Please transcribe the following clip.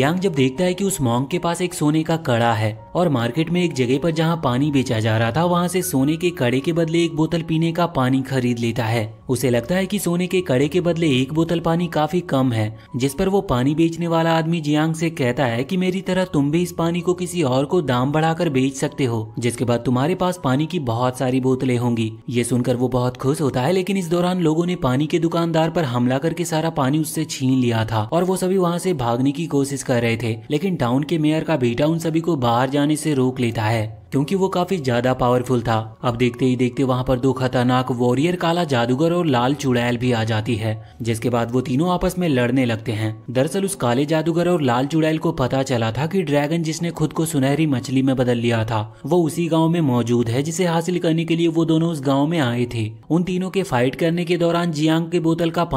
यांग जब देखता है कि उस मॉन्ग के पास एक सोने का कड़ा है और मार्केट में एक जगह पर जहाँ पानी बेचा जा रहा था वहां से सोने के कड़े के बदले एक बोतल पीने का पानी खरीद लेता है उसे लगता है कि सोने के कड़े के बदले एक बोतल पानी काफी कम है जिस पर वो पानी बेचने वाला आदमी जियांग से कहता है कि मेरी तरह तुम भी इस पानी को किसी और को दाम बढ़ाकर बेच सकते हो जिसके बाद तुम्हारे पास पानी की बहुत सारी बोतलें होंगी ये सुनकर वो बहुत खुश होता है लेकिन इस दौरान लोगों ने पानी के दुकानदार पर हमला करके सारा पानी उससे छीन लिया था और वो सभी वहाँ से भागने की कोशिश कर रहे थे लेकिन टाउन के मेयर का बेटा उन सभी को बाहर जाने से रोक लेता है क्योंकि वो काफी ज्यादा पावरफुल था अब देखते ही देखते वहां पर दो खतरनाक वॉरियर काला जादूगर और लाल चुड़ैल भी आ जाती है जिसके बाद वो तीनों आपस में लड़ने लगते हैं दरअसल उस काले जादूगर और लाल चुड़ैल को पता चला था कि ड्रैगन जिसने खुद को सुनहरी मछली में बदल लिया था वो उसी गाँव में मौजूद है जिसे हासिल करने के लिए वो दोनों उस गाँव में आए थे उन तीनों के फाइट करने के दौरान जियांग के बोतल का